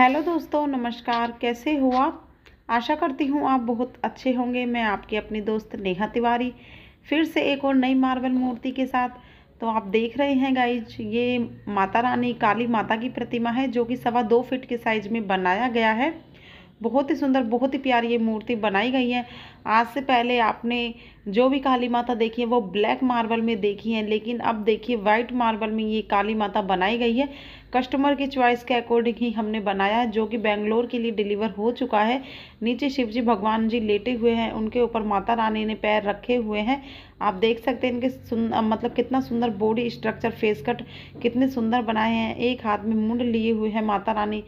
hello दोस्तों नमस्कार कैसे हो आप आशा करती हूँ आप बहुत अच्छे होंगे मैं आपकी अपनी दोस्त नेहा तिवारी फिर से एक और नई मार्बल मूर्ति के साथ तो आप देख रहे हैं गाइज ये माता रानी काली माता की प्रतिमा है जो कि सवा दो फिट के साइज़ में बनाया गया है बहुत ही सुंदर बहुत ही प्यारी ये मूर्ति बनाई गई है आज से पहले आपने जो भी काली माता देखी है वो ब्लैक मार्बल में देखी है लेकिन अब देखिए वाइट मार्बल में ये काली माता बनाई गई है कस्टमर की चॉइस के अकॉर्डिंग ही हमने बनाया है जो कि बेंगलोर के लिए डिलीवर हो चुका है नीचे शिव जी भगवान जी लेटे हुए हैं उनके ऊपर माता रानी ने पैर रखे हुए हैं आप देख सकते हैं इनके सुन मतलब कितना सुंदर बॉडी स्ट्रक्चर फेस कट कितने सुंदर बनाए हैं एक हाथ में मुंड लिए हुए हैं माता रानी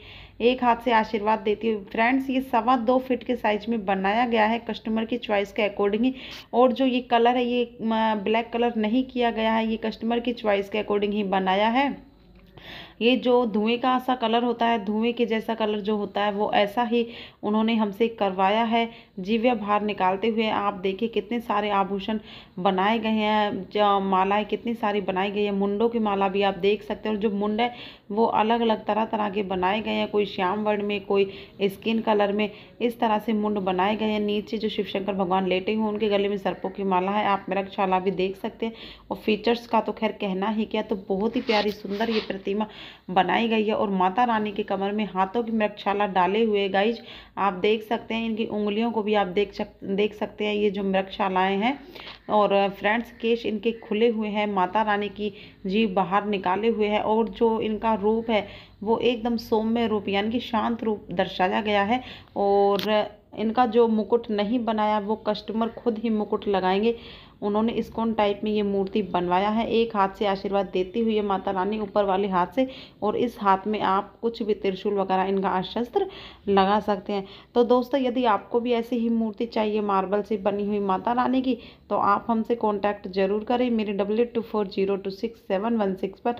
एक हाथ से आशीर्वाद देती हुई फ्रेंड्स ये सवा दो फिट के साइज में बनाया गया है कस्टमर की चॉइस के अकॉर्डिंग ही और और जो ये कलर है ये ब्लैक कलर नहीं किया गया है ये कस्टमर की च्वाइस के अकॉर्डिंग ही बनाया है ये जो धुएं का सा कलर होता है धुएं के जैसा कलर जो होता है वो ऐसा ही उन्होंने हमसे करवाया है जीव्या भार निकालते हुए आप देखिए कितने सारे आभूषण बनाए गए हैं मालाएं कितनी सारी बनाई गई है मुंडों की माला भी आप देख सकते हैं और जो मुंड है वो अलग अलग तरह तरह के बनाए गए हैं कोई श्याम वर्ण में कोई स्किन कलर में इस तरह से मुंड बनाए गए हैं नीचे जो शिव शंकर भगवान लेटे हुए उनके गले में सर्पों की माला है आप मेरा शाला भी देख सकते हैं और फीचर्स का तो खैर कहना ही क्या तो बहुत ही प्यारी सुंदर ये प्रतिमा बनाई गई है और माता रानी के कमर में हाथों की मृक्षाला डाले हुए गाइज आप देख सकते हैं इनकी उंगलियों को भी आप देख सक देख सकते हैं ये जो मृक्षालाएँ हैं और फ्रेंड्स केश इनके खुले हुए हैं माता रानी की जीव बाहर निकाले हुए हैं और जो इनका रूप है वो एकदम सौम्य रूप यानी कि शांत रूप दर्शाया गया है और इनका जो मुकुट नहीं बनाया वो कस्टमर खुद ही मुकुट लगाएंगे उन्होंने इस्कोन टाइप में ये मूर्ति बनवाया है एक हाथ से आशीर्वाद देती हुई है माता रानी ऊपर वाले हाथ से और इस हाथ में आप कुछ भी त्रिशूल वगैरह इनका अशस्त्र लगा सकते हैं तो दोस्तों यदि आपको भी ऐसी ही मूर्ति चाहिए मार्बल से बनी हुई माता रानी की तो आप हमसे कॉन्टैक्ट ज़रूर करें मेरे W two four zero two six seven one six पर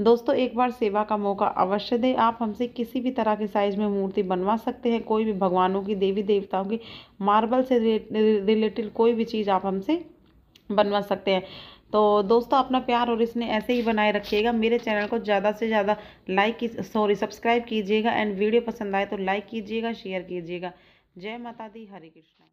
दोस्तों एक बार सेवा का मौका अवश्य दें आप हमसे किसी भी तरह के साइज़ में मूर्ति बनवा सकते हैं कोई भी भगवानों की देवी देवताओं की मार्बल से रिलेटेड कोई भी चीज़ आप हमसे बनवा सकते हैं तो दोस्तों अपना प्यार और इसने ऐसे ही बनाए रखिएगा मेरे चैनल को ज़्यादा से ज़्यादा लाइक सॉरी सब्सक्राइब कीजिएगा एंड वीडियो पसंद आए तो लाइक कीजिएगा शेयर कीजिएगा जय माता दी हरे कृष्णा